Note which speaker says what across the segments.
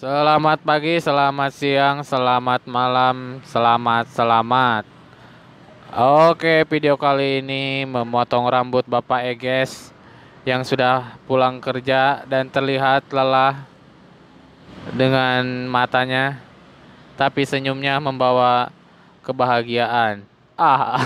Speaker 1: Selamat pagi, selamat siang, selamat malam, selamat selamat. Oke, video kali ini memotong rambut Bapak Eges yang sudah pulang kerja dan terlihat lelah dengan matanya tapi senyumnya membawa kebahagiaan. Ah.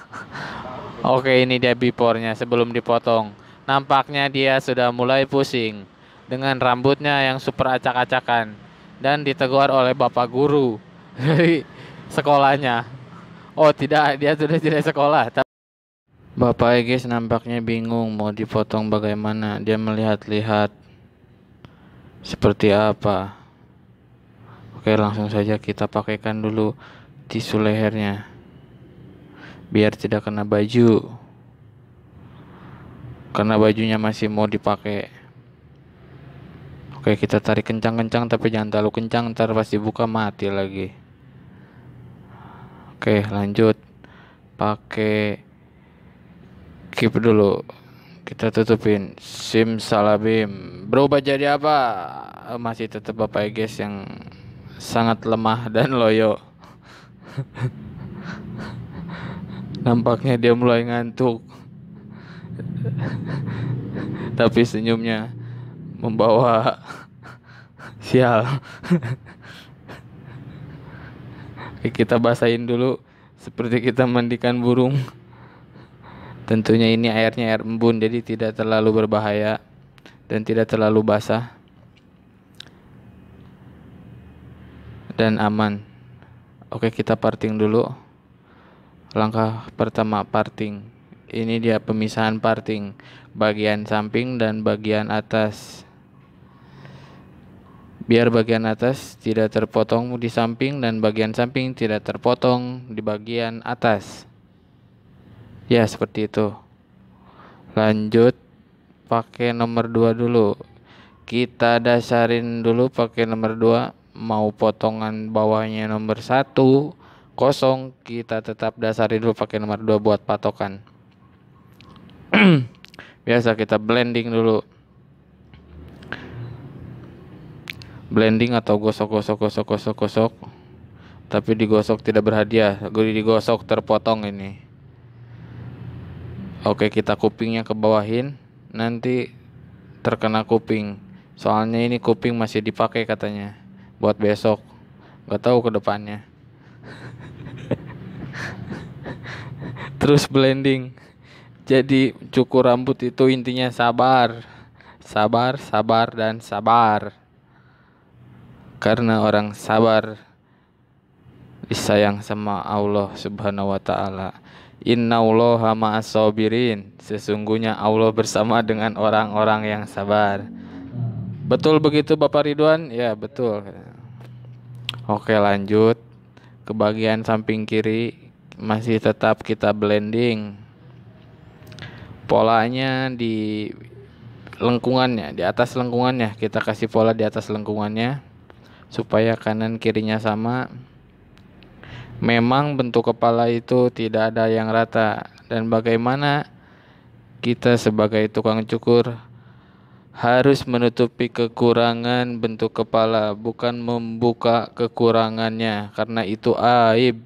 Speaker 1: Oke, ini dia bipornya sebelum dipotong. Nampaknya dia sudah mulai pusing dengan rambutnya yang super acak-acakan dan ditegur oleh bapak guru dari sekolahnya. Oh tidak, dia sudah tidak sekolah. Bapak Egis nampaknya bingung mau dipotong bagaimana. Dia melihat-lihat seperti apa. Oke, langsung saja kita pakaikan dulu tisu lehernya. Biar tidak kena baju. Karena bajunya masih mau dipakai. Oke kita tarik kencang-kencang tapi jangan terlalu kencang ntar pasti buka mati lagi Oke lanjut pakai keep dulu kita tutupin sim salabim berubah jadi apa masih tetap bapak guys yang sangat lemah dan loyo nampaknya dia mulai ngantuk tapi senyumnya membawa sial kita basahin dulu seperti kita mandikan burung tentunya ini airnya air embun jadi tidak terlalu berbahaya dan tidak terlalu basah dan aman oke kita parting dulu langkah pertama parting ini dia pemisahan parting bagian samping dan bagian atas biar bagian atas tidak terpotong di samping dan bagian samping tidak terpotong di bagian atas. Ya, seperti itu. Lanjut pakai nomor 2 dulu. Kita dasarin dulu pakai nomor 2 mau potongan bawahnya nomor 1 kosong kita tetap dasarin dulu pakai nomor 2 buat patokan. Biasa kita blending dulu. blending atau gosok gosok gosok gosok gosok tapi digosok tidak berhadiah gue digosok terpotong ini oke kita kupingnya ke bawahin nanti terkena kuping soalnya ini kuping masih dipakai katanya buat besok gak tahu ke depannya terus blending jadi cukur rambut itu intinya sabar sabar sabar dan sabar karena orang sabar disayang sama Allah Subhanahu wa taala. Innallaha ma'as Sesungguhnya Allah bersama dengan orang-orang yang sabar. Betul begitu Bapak Ridwan? Ya, betul. Oke, lanjut. Ke bagian samping kiri masih tetap kita blending. Polanya di lengkungannya, di atas lengkungannya kita kasih pola di atas lengkungannya supaya kanan kirinya sama. Memang bentuk kepala itu tidak ada yang rata dan bagaimana kita sebagai tukang cukur harus menutupi kekurangan bentuk kepala, bukan membuka kekurangannya, karena itu aib.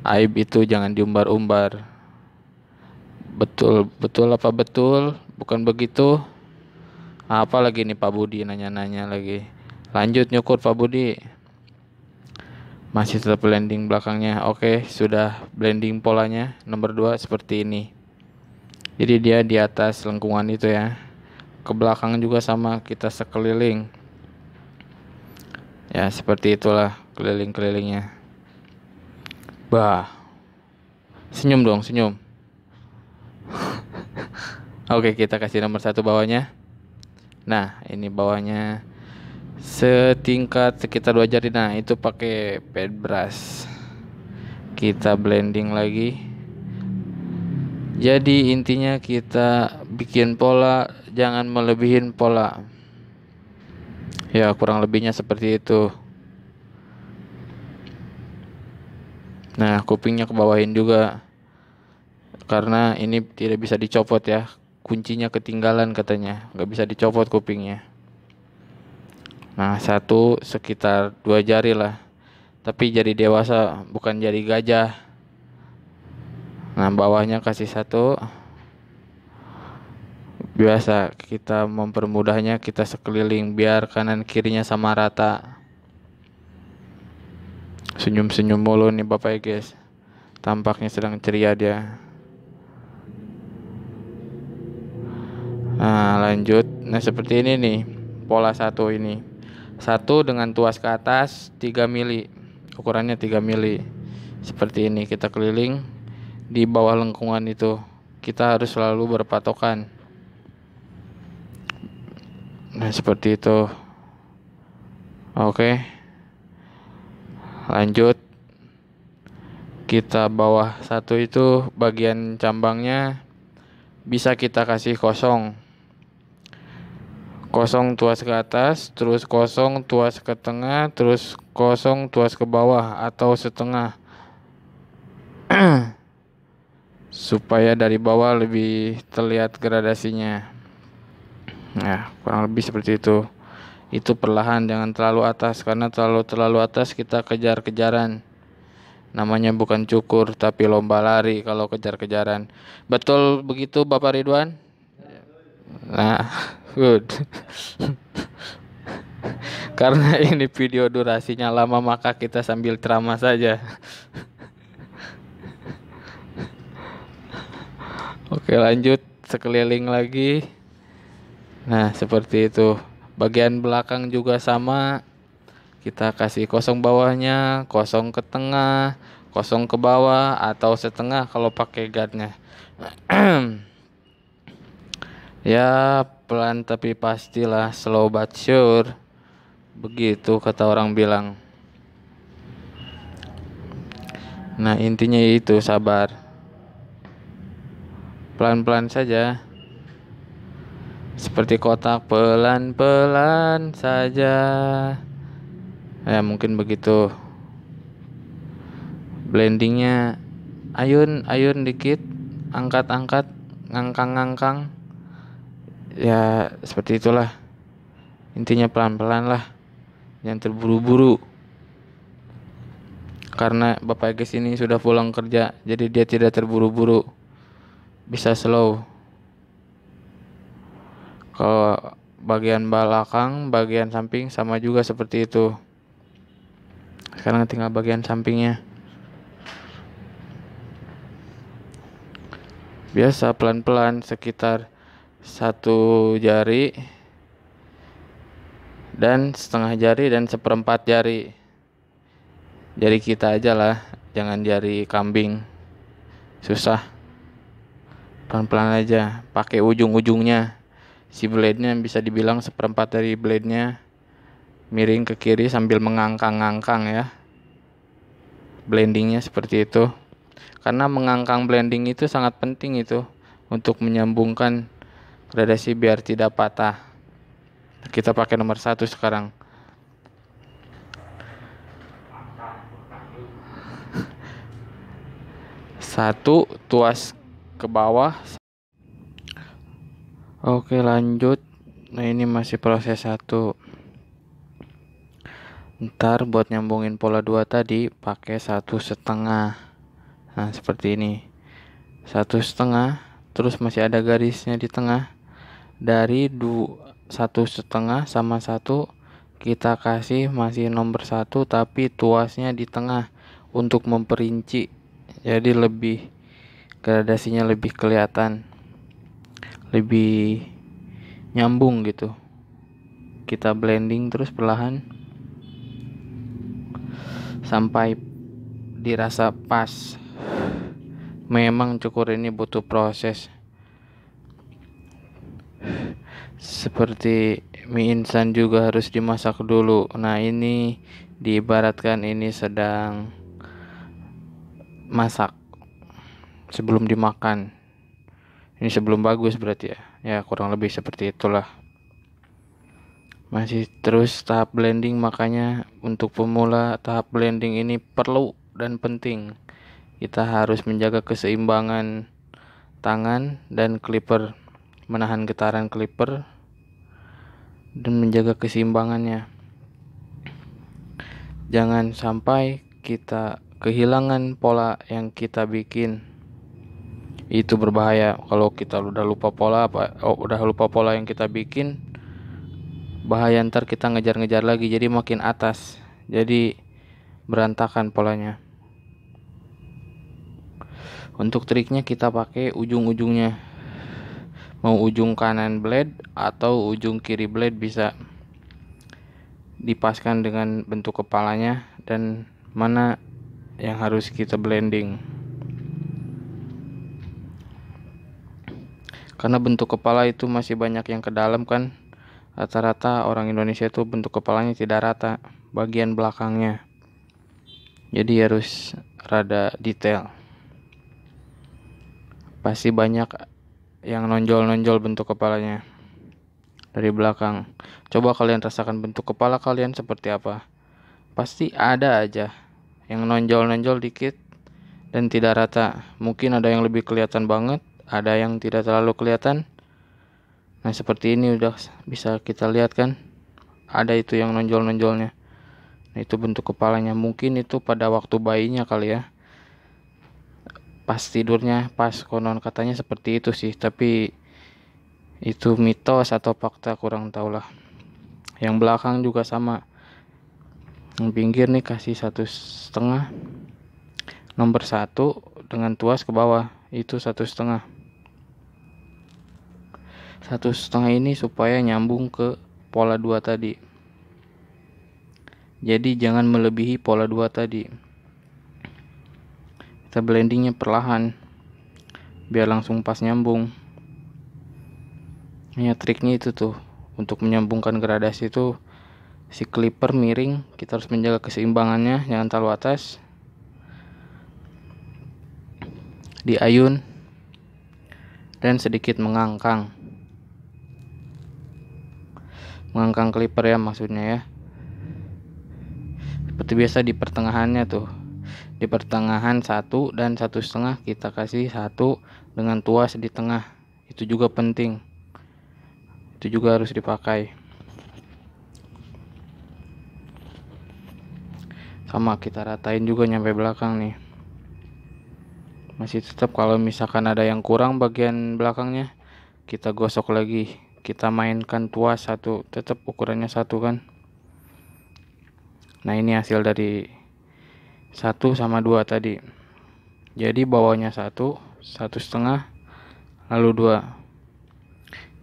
Speaker 1: Aib itu jangan diumbar-umbar. Betul, betul apa betul? Bukan begitu? apa lagi nih Pak Budi nanya-nanya lagi. Lanjut nyukur Pak Budi. Masih tetap blending belakangnya. Oke, sudah blending polanya. Nomor dua seperti ini. Jadi dia di atas lengkungan itu ya. Ke belakang juga sama kita sekeliling. Ya, seperti itulah keliling-kelilingnya. Bah. Senyum dong, senyum. Oke, kita kasih nomor satu bawahnya. Nah, ini bawahnya setingkat sekitar dua jari nah itu pakai pad brush kita blending lagi jadi intinya kita bikin pola jangan melebihin pola ya kurang lebihnya seperti itu nah kupingnya kebawahin juga karena ini tidak bisa dicopot ya kuncinya ketinggalan katanya nggak bisa dicopot kupingnya Nah, satu sekitar dua jari lah. Tapi jadi dewasa, bukan jadi gajah. Nah, bawahnya kasih satu. Biasa kita mempermudahnya kita sekeliling biar kanan kirinya sama rata. Senyum-senyum mulu nih Bapak ya guys. Tampaknya sedang ceria dia. Nah, lanjut. Nah, seperti ini nih pola satu ini satu dengan tuas ke atas 3 mili ukurannya 3 mili seperti ini kita keliling di bawah lengkungan itu kita harus selalu berpatokan nah seperti itu oke lanjut kita bawah satu itu bagian cambangnya bisa kita kasih kosong kosong tuas ke atas, terus kosong tuas ke tengah, terus kosong tuas ke bawah atau setengah. supaya dari bawah lebih terlihat gradasinya. Nah, kurang lebih seperti itu. Itu perlahan jangan terlalu atas karena terlalu terlalu atas kita kejar-kejaran namanya bukan cukur tapi lomba lari kalau kejar-kejaran. Betul begitu Bapak Ridwan? Nah, Good. Karena ini video durasinya lama maka kita sambil ceramah saja. Oke, lanjut sekeliling lagi. Nah, seperti itu. Bagian belakang juga sama. Kita kasih kosong bawahnya, kosong ke tengah, kosong ke bawah atau setengah kalau pakai guard-nya. ya, pelan tapi pastilah slow but sure. Begitu kata orang bilang. Nah, intinya itu sabar. Pelan-pelan saja. Seperti kotak pelan-pelan saja. Ya, mungkin begitu. Blendingnya ayun-ayun dikit, angkat-angkat, ngangkang-ngangkang ya seperti itulah intinya pelan-pelan lah yang terburu-buru karena Bapak Egis ini sudah pulang kerja jadi dia tidak terburu-buru bisa slow kalau bagian belakang bagian samping sama juga seperti itu sekarang tinggal bagian sampingnya biasa pelan-pelan sekitar satu jari dan setengah jari dan seperempat jari jari kita aja lah jangan jari kambing susah pelan-pelan aja pakai ujung-ujungnya si blade-nya bisa dibilang seperempat dari blade-nya miring ke kiri sambil mengangkang-angkang ya blendingnya seperti itu karena mengangkang blending itu sangat penting itu untuk menyambungkan gradasi biar tidak patah kita pakai nomor satu sekarang satu tuas ke bawah oke lanjut nah ini masih proses satu ntar buat nyambungin pola dua tadi pakai satu setengah nah seperti ini satu setengah terus masih ada garisnya di tengah dari dua satu setengah sama satu kita kasih masih nomor satu tapi tuasnya di tengah untuk memperinci jadi lebih gradasinya lebih kelihatan lebih nyambung gitu kita blending terus perlahan sampai dirasa pas memang cukur ini butuh proses seperti mie instan juga harus dimasak dulu. Nah, ini diibaratkan ini sedang masak sebelum dimakan. Ini sebelum bagus berarti ya. Ya, kurang lebih seperti itulah. Masih terus tahap blending makanya untuk pemula tahap blending ini perlu dan penting. Kita harus menjaga keseimbangan tangan dan clipper menahan getaran clipper dan menjaga keseimbangannya. Jangan sampai kita kehilangan pola yang kita bikin. Itu berbahaya kalau kita udah lupa pola apa oh, udah lupa pola yang kita bikin bahaya ntar kita ngejar-ngejar lagi jadi makin atas. Jadi berantakan polanya. Untuk triknya kita pakai ujung-ujungnya mau ujung kanan blade atau ujung kiri blade bisa dipaskan dengan bentuk kepalanya dan mana yang harus kita blending karena bentuk kepala itu masih banyak yang ke dalam kan rata-rata orang Indonesia itu bentuk kepalanya tidak rata bagian belakangnya jadi harus rada detail pasti banyak yang nonjol-nonjol bentuk kepalanya dari belakang. Coba kalian rasakan bentuk kepala kalian seperti apa. Pasti ada aja yang nonjol-nonjol dikit dan tidak rata. Mungkin ada yang lebih kelihatan banget, ada yang tidak terlalu kelihatan. Nah, seperti ini udah bisa kita lihat kan. Ada itu yang nonjol-nonjolnya. Nah, itu bentuk kepalanya. Mungkin itu pada waktu bayinya kali ya pas tidurnya pas konon katanya seperti itu sih tapi itu mitos atau fakta kurang lah. yang belakang juga sama yang pinggir nih kasih satu setengah nomor satu dengan tuas ke bawah itu satu setengah satu setengah ini supaya nyambung ke pola dua tadi jadi jangan melebihi pola dua tadi kita blendingnya perlahan biar langsung pas nyambung ya, triknya itu tuh untuk menyambungkan gradasi itu si clipper miring kita harus menjaga keseimbangannya jangan terlalu atas diayun dan sedikit mengangkang mengangkang clipper ya maksudnya ya seperti biasa di pertengahannya tuh di pertengahan satu dan satu setengah kita kasih satu dengan tuas di tengah itu juga penting itu juga harus dipakai sama kita ratain juga nyampe belakang nih masih tetap kalau misalkan ada yang kurang bagian belakangnya kita gosok lagi kita mainkan tuas satu tetap ukurannya satu kan nah ini hasil dari 1 sama 2 tadi. Jadi bawahnya 1, 1 setengah, lalu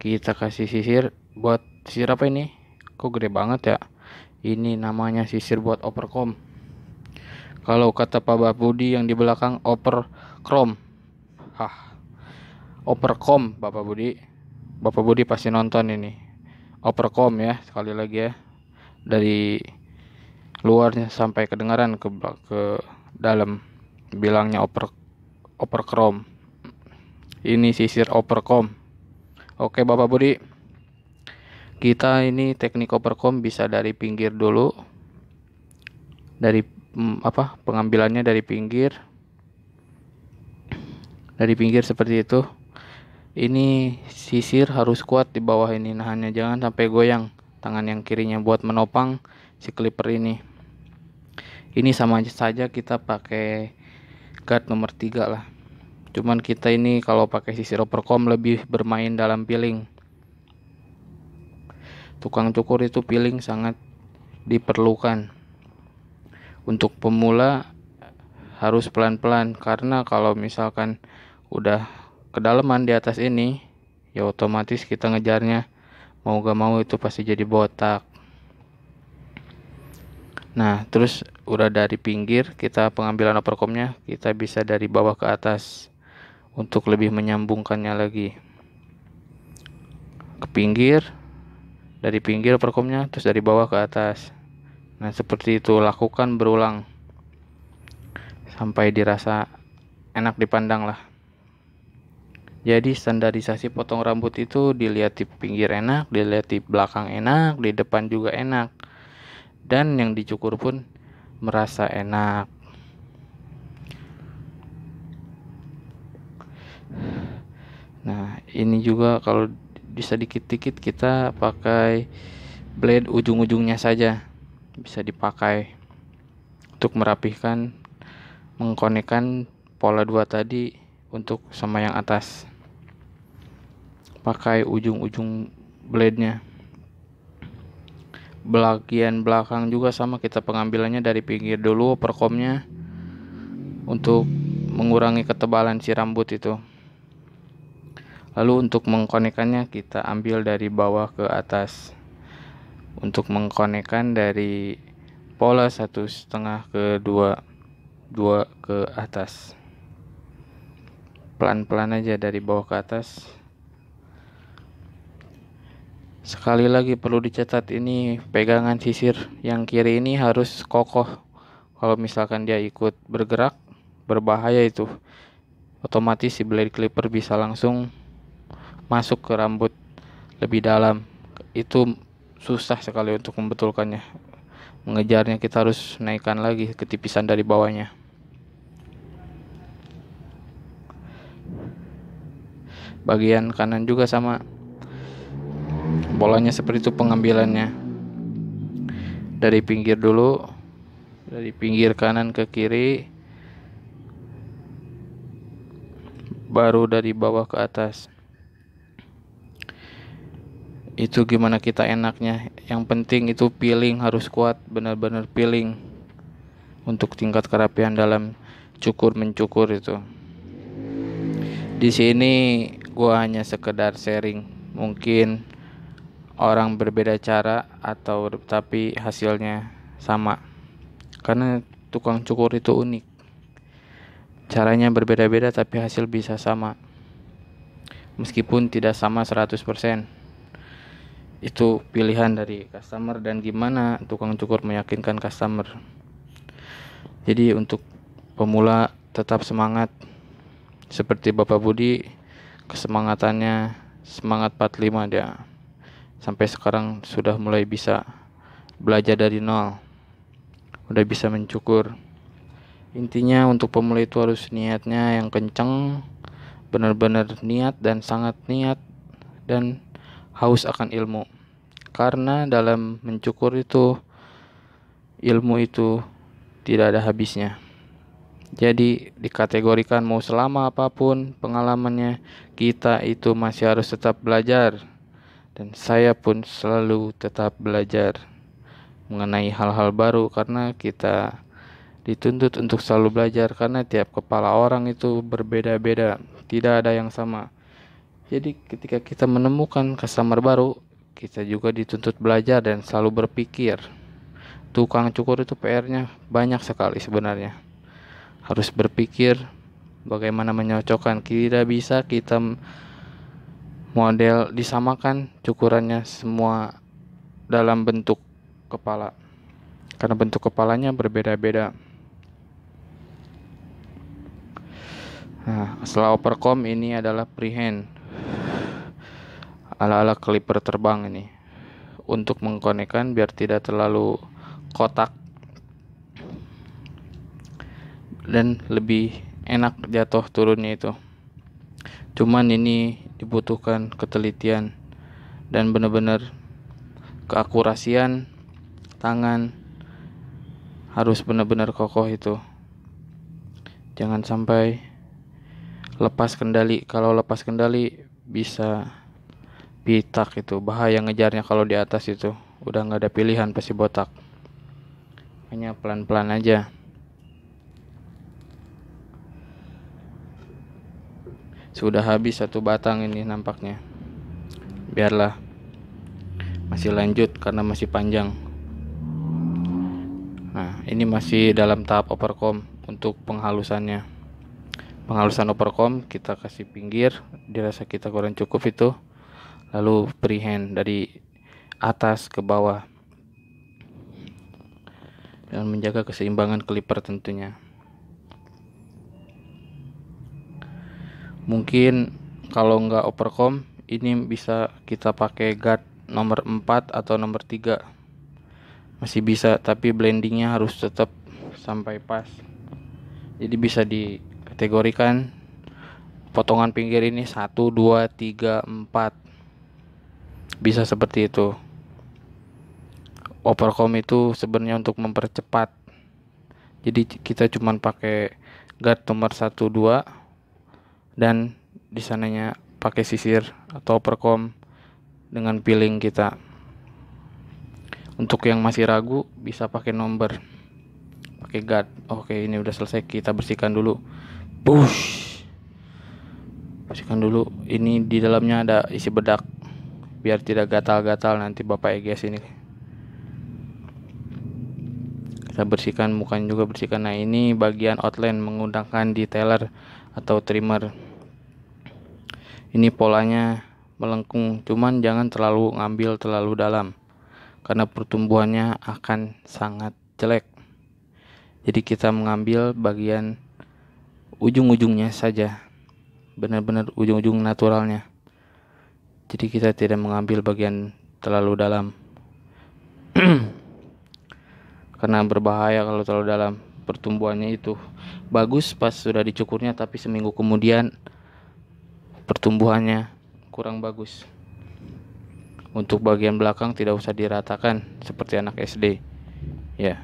Speaker 1: 2. Kita kasih sisir buat sisir apa ini? Kok gede banget ya? Ini namanya sisir buat overcom Kalau kata Pak Budi yang di belakang chrome Hah. overcom Bapak Budi. Bapak Budi pasti nonton ini. overcom ya, sekali lagi ya. Dari luarnya sampai kedengaran ke ke dalam bilangnya oper oper chrome ini sisir operkom oke bapak budi kita ini teknik operkom bisa dari pinggir dulu dari mm, apa pengambilannya dari pinggir dari pinggir seperti itu ini sisir harus kuat di bawah ini nahannya jangan sampai goyang tangan yang kirinya buat menopang si clipper ini ini sama saja kita pakai guard nomor 3 lah cuman kita ini kalau pakai sisi ropercom lebih bermain dalam peeling tukang cukur itu peeling sangat diperlukan untuk pemula harus pelan-pelan karena kalau misalkan udah kedalaman di atas ini ya otomatis kita ngejarnya mau gak mau itu pasti jadi botak nah terus udah dari pinggir kita pengambilan overcomnya kita bisa dari bawah ke atas untuk lebih menyambungkannya lagi ke pinggir dari pinggir overcomnya terus dari bawah ke atas nah seperti itu lakukan berulang sampai dirasa enak dipandang lah jadi standarisasi potong rambut itu dilihat di pinggir enak, dilihat di belakang enak, di depan juga enak. Dan yang dicukur pun merasa enak. Nah, ini juga kalau bisa dikit-dikit kita pakai blade ujung-ujungnya saja. Bisa dipakai untuk merapihkan mengkonekkan pola dua tadi untuk sama yang atas. Pakai ujung-ujung blade-nya bagian belakang juga sama kita pengambilannya dari pinggir dulu perkomnya untuk mengurangi ketebalan si rambut itu lalu untuk mengkonekannya kita ambil dari bawah ke atas untuk mengkonekkan dari pola satu setengah ke dua dua ke atas pelan-pelan aja dari bawah ke atas Sekali lagi perlu dicatat ini pegangan sisir yang kiri ini harus kokoh. Kalau misalkan dia ikut bergerak, berbahaya itu. Otomatis si blade clipper bisa langsung masuk ke rambut lebih dalam. Itu susah sekali untuk membetulkannya. Mengejarnya kita harus naikkan lagi ketipisan dari bawahnya. Bagian kanan juga sama polanya seperti itu pengambilannya dari pinggir dulu dari pinggir kanan ke kiri baru dari bawah ke atas itu gimana kita enaknya yang penting itu peeling harus kuat benar-benar peeling untuk tingkat kerapian dalam cukur mencukur itu di sini gua hanya sekedar sharing mungkin orang berbeda cara atau tapi hasilnya sama karena tukang cukur itu unik caranya berbeda-beda tapi hasil bisa sama meskipun tidak sama 100% itu pilihan dari customer dan gimana tukang cukur meyakinkan customer jadi untuk pemula tetap semangat seperti Bapak Budi kesemangatannya semangat 45 dia sampai sekarang sudah mulai bisa belajar dari nol udah bisa mencukur intinya untuk pemula itu harus niatnya yang kenceng benar-benar niat dan sangat niat dan haus akan ilmu karena dalam mencukur itu ilmu itu tidak ada habisnya jadi dikategorikan mau selama apapun pengalamannya kita itu masih harus tetap belajar dan saya pun selalu tetap belajar mengenai hal-hal baru karena kita dituntut untuk selalu belajar karena tiap kepala orang itu berbeda-beda, tidak ada yang sama. Jadi ketika kita menemukan customer baru, kita juga dituntut belajar dan selalu berpikir. Tukang cukur itu PR-nya banyak sekali sebenarnya. Harus berpikir bagaimana menyocokkan. Tidak bisa kita model disamakan cukurannya semua dalam bentuk kepala karena bentuk kepalanya berbeda-beda. Nah, setelah overcom ini adalah prehand ala-ala clipper terbang ini untuk mengkonekkan biar tidak terlalu kotak dan lebih enak jatuh turunnya itu cuman ini dibutuhkan ketelitian dan benar-benar keakurasian tangan harus benar-benar kokoh itu jangan sampai lepas kendali kalau lepas kendali bisa pitak itu bahaya ngejarnya kalau di atas itu udah nggak ada pilihan pasti botak hanya pelan-pelan aja Sudah habis satu batang ini nampaknya. Biarlah. Masih lanjut karena masih panjang. Nah, ini masih dalam tahap overcom untuk penghalusannya. Penghalusan overcom kita kasih pinggir, dirasa kita kurang cukup itu. Lalu freehand dari atas ke bawah dan menjaga keseimbangan clipper tentunya. mungkin kalau nggak overcom ini bisa kita pakai guard nomor 4 atau nomor 3 masih bisa tapi blendingnya harus tetap sampai pas jadi bisa dikategorikan potongan pinggir ini 1 2 3 4 bisa seperti itu overcom itu sebenarnya untuk mempercepat jadi kita cuman pakai guard nomor 1 2 dan di sananya pakai sisir atau perkom dengan piling kita. Untuk yang masih ragu bisa pakai nomor. Pakai guard. Oke, ini udah selesai kita bersihkan dulu. Push. Bersihkan dulu. Ini di dalamnya ada isi bedak biar tidak gatal-gatal nanti Bapak EGS ini. Kita bersihkan mukanya juga bersihkan. Nah, ini bagian outline menggunakan detailer atau trimmer ini polanya melengkung cuman jangan terlalu ngambil terlalu dalam karena pertumbuhannya akan sangat jelek jadi kita mengambil bagian ujung-ujungnya saja benar-benar ujung-ujung naturalnya jadi kita tidak mengambil bagian terlalu dalam karena berbahaya kalau terlalu dalam pertumbuhannya itu bagus pas sudah dicukurnya tapi seminggu kemudian pertumbuhannya kurang bagus untuk bagian belakang tidak usah diratakan seperti anak SD ya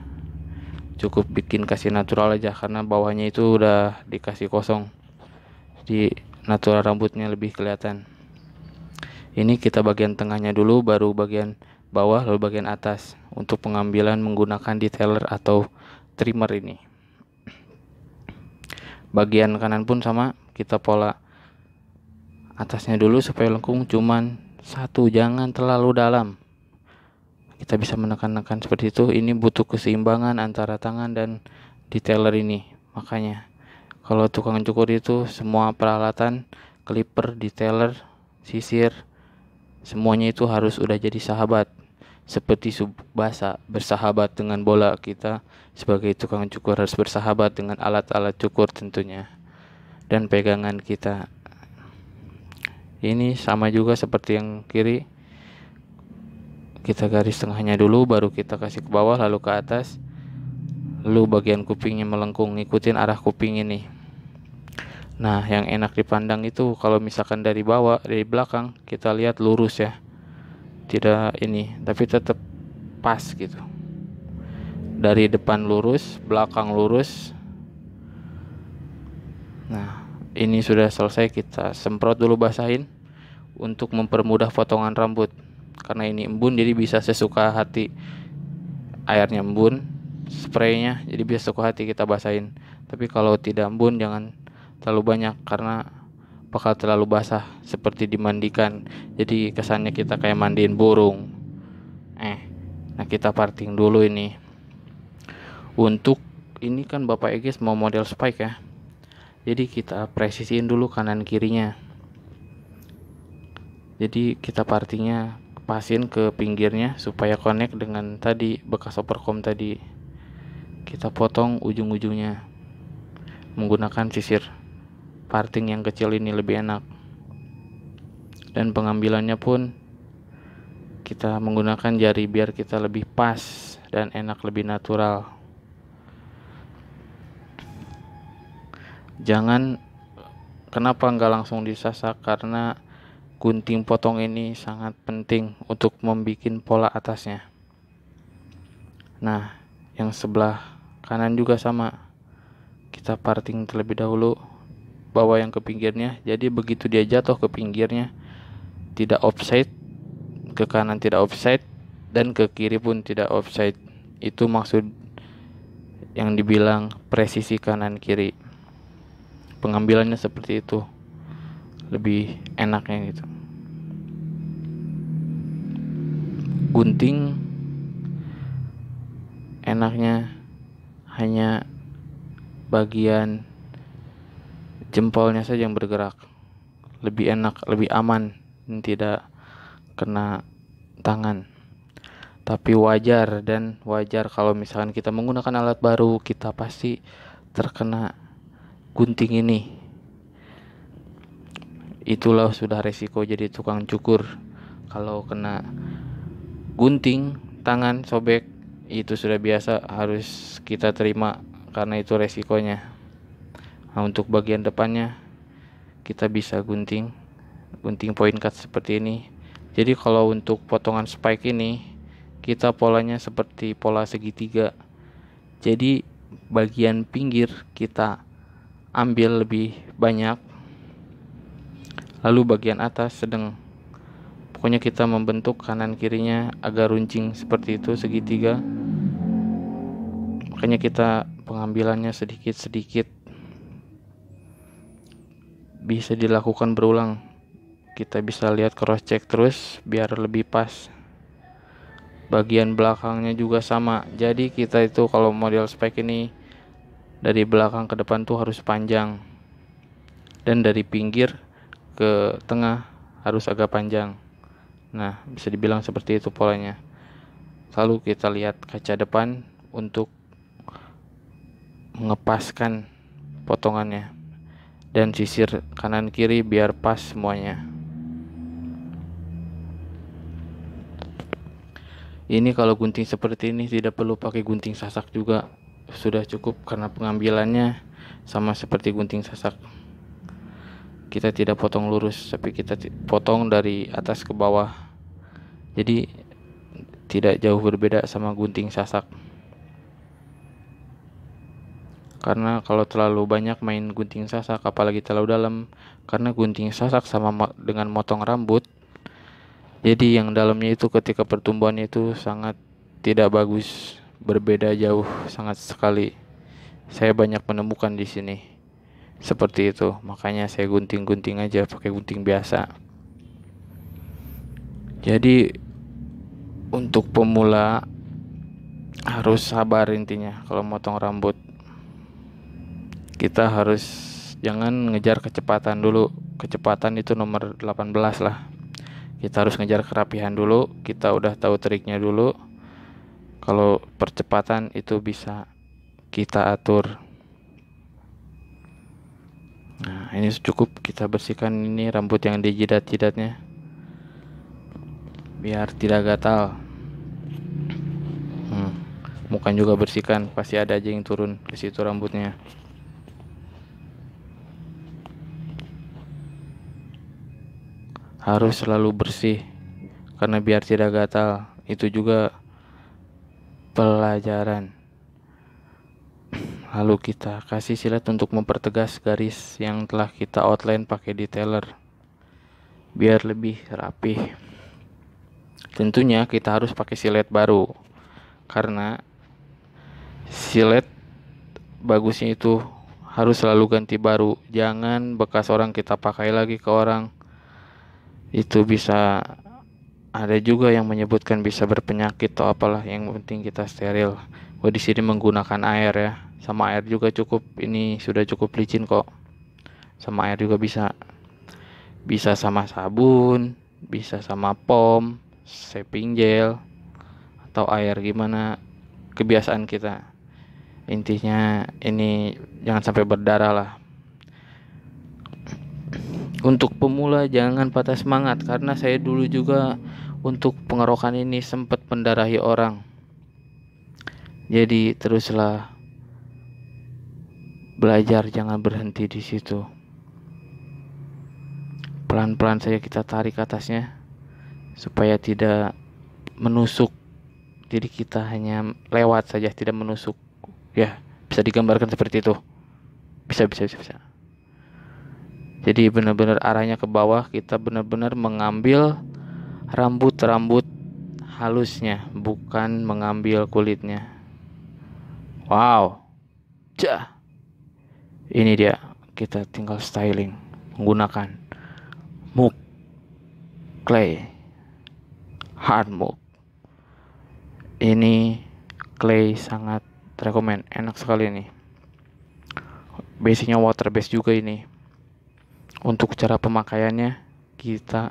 Speaker 1: cukup bikin kasih natural aja karena bawahnya itu udah dikasih kosong di natural rambutnya lebih kelihatan ini kita bagian tengahnya dulu baru bagian bawah lalu bagian atas untuk pengambilan menggunakan detailer atau trimmer ini bagian kanan pun sama kita pola atasnya dulu supaya lengkung cuman satu jangan terlalu dalam kita bisa menekan-nekan seperti itu ini butuh keseimbangan antara tangan dan detailer ini makanya kalau tukang cukur itu semua peralatan clipper detailer sisir semuanya itu harus udah jadi sahabat seperti bahasa bersahabat dengan bola kita sebagai tukang cukur harus bersahabat dengan alat-alat cukur tentunya dan pegangan kita ini sama juga seperti yang kiri kita garis tengahnya dulu baru kita kasih ke bawah lalu ke atas lalu bagian kupingnya melengkung ngikutin arah kuping ini nah yang enak dipandang itu kalau misalkan dari bawah dari belakang kita lihat lurus ya tidak ini tapi tetap pas gitu dari depan lurus belakang lurus nah ini sudah selesai kita semprot dulu basahin untuk mempermudah potongan rambut karena ini embun jadi bisa sesuka hati airnya embun spraynya jadi bisa sesuka hati kita basahin tapi kalau tidak embun jangan terlalu banyak karena bakal terlalu basah seperti dimandikan jadi kesannya kita kayak mandiin burung eh nah kita parting dulu ini untuk ini kan Bapak Egis mau model spike ya jadi kita presisiin dulu kanan kirinya jadi kita partinya pasin ke pinggirnya supaya connect dengan tadi bekas overcom tadi kita potong ujung-ujungnya menggunakan sisir parting yang kecil ini lebih enak dan pengambilannya pun kita menggunakan jari biar kita lebih pas dan enak lebih natural jangan kenapa nggak langsung disasak karena gunting potong ini sangat penting untuk membuat pola atasnya nah yang sebelah kanan juga sama kita parting terlebih dahulu bawah yang ke pinggirnya jadi begitu dia jatuh ke pinggirnya tidak offside ke kanan tidak offside dan ke kiri pun tidak offside itu maksud yang dibilang presisi kanan kiri pengambilannya seperti itu lebih enaknya gitu gunting enaknya hanya bagian jempolnya saja yang bergerak lebih enak lebih aman dan tidak kena tangan tapi wajar dan wajar kalau misalkan kita menggunakan alat baru kita pasti terkena gunting ini itulah sudah resiko jadi tukang cukur kalau kena gunting tangan sobek itu sudah biasa harus kita terima karena itu resikonya nah untuk bagian depannya kita bisa gunting gunting point cut seperti ini jadi kalau untuk potongan spike ini kita polanya seperti pola segitiga jadi bagian pinggir kita ambil lebih banyak lalu bagian atas sedang pokoknya kita membentuk kanan kirinya agak runcing seperti itu segitiga makanya kita pengambilannya sedikit-sedikit bisa dilakukan berulang kita bisa lihat cross check terus biar lebih pas bagian belakangnya juga sama jadi kita itu kalau model spek ini dari belakang ke depan tuh harus panjang dan dari pinggir ke tengah harus agak panjang nah bisa dibilang seperti itu polanya lalu kita lihat kaca depan untuk mengepaskan potongannya dan sisir kanan kiri biar pas semuanya ini kalau gunting seperti ini tidak perlu pakai gunting sasak juga sudah cukup karena pengambilannya sama seperti gunting sasak kita tidak potong lurus tapi kita potong dari atas ke bawah jadi tidak jauh berbeda sama gunting sasak karena kalau terlalu banyak main gunting sasak apalagi terlalu dalam karena gunting sasak sama dengan motong rambut jadi yang dalamnya itu ketika pertumbuhannya itu sangat tidak bagus berbeda jauh sangat sekali saya banyak menemukan di sini seperti itu makanya saya gunting-gunting aja pakai gunting biasa jadi untuk pemula harus sabar intinya kalau motong rambut kita harus jangan ngejar kecepatan dulu kecepatan itu nomor 18 lah kita harus ngejar kerapihan dulu kita udah tahu triknya dulu kalau percepatan itu bisa kita atur nah ini cukup kita bersihkan ini rambut yang di jidat jidatnya biar tidak gatal hmm. mukan juga bersihkan pasti ada aja yang turun ke situ rambutnya harus selalu bersih karena biar tidak gatal. Itu juga pelajaran. Lalu kita kasih silat untuk mempertegas garis yang telah kita outline pakai detailer biar lebih rapih. Tentunya kita harus pakai silet baru karena silet bagusnya itu harus selalu ganti baru. Jangan bekas orang kita pakai lagi ke orang itu bisa ada juga yang menyebutkan bisa berpenyakit atau apalah yang penting kita steril gue di sini menggunakan air ya sama air juga cukup ini sudah cukup licin kok sama air juga bisa bisa sama sabun bisa sama pom saving gel atau air gimana kebiasaan kita intinya ini jangan sampai berdarah lah untuk pemula jangan patah semangat karena saya dulu juga untuk pengerokan ini sempat pendarahi orang. Jadi teruslah belajar jangan berhenti di situ. Pelan-pelan saja kita tarik atasnya supaya tidak menusuk Jadi kita hanya lewat saja tidak menusuk ya bisa digambarkan seperti itu bisa bisa bisa bisa jadi benar-benar arahnya ke bawah kita benar-benar mengambil rambut-rambut halusnya bukan mengambil kulitnya wow jah ini dia kita tinggal styling menggunakan muk clay hard muk ini clay sangat rekomend enak sekali ini basicnya water base juga ini untuk cara pemakaiannya kita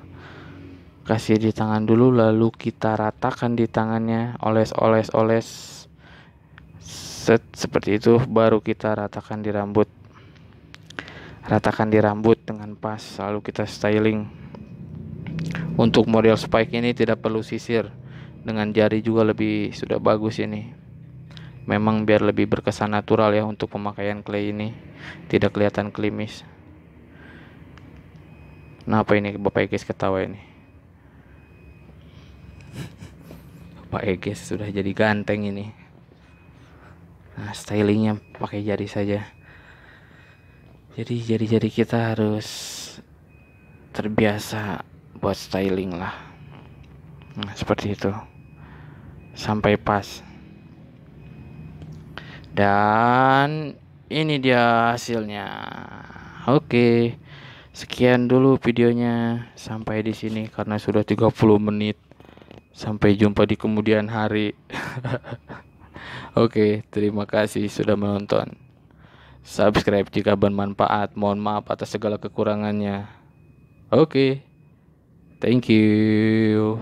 Speaker 1: kasih di tangan dulu lalu kita ratakan di tangannya oles oles oles set seperti itu baru kita ratakan di rambut ratakan di rambut dengan pas lalu kita styling untuk model spike ini tidak perlu sisir dengan jari juga lebih sudah bagus ini memang biar lebih berkesan natural ya untuk pemakaian clay ini tidak kelihatan klimis Kenapa ini Bapak Eges ketawa ini? Bapak Eges sudah jadi ganteng ini. Nah, stylingnya pakai jari saja. Jadi jari-jari kita harus terbiasa buat styling lah. Nah, seperti itu. Sampai pas. Dan ini dia hasilnya. Oke. Okay. Sekian dulu videonya. Sampai di sini karena sudah 30 menit. Sampai jumpa di kemudian hari. Oke, terima kasih sudah menonton. Subscribe jika bermanfaat. Mohon maaf atas segala kekurangannya. Oke. Thank you.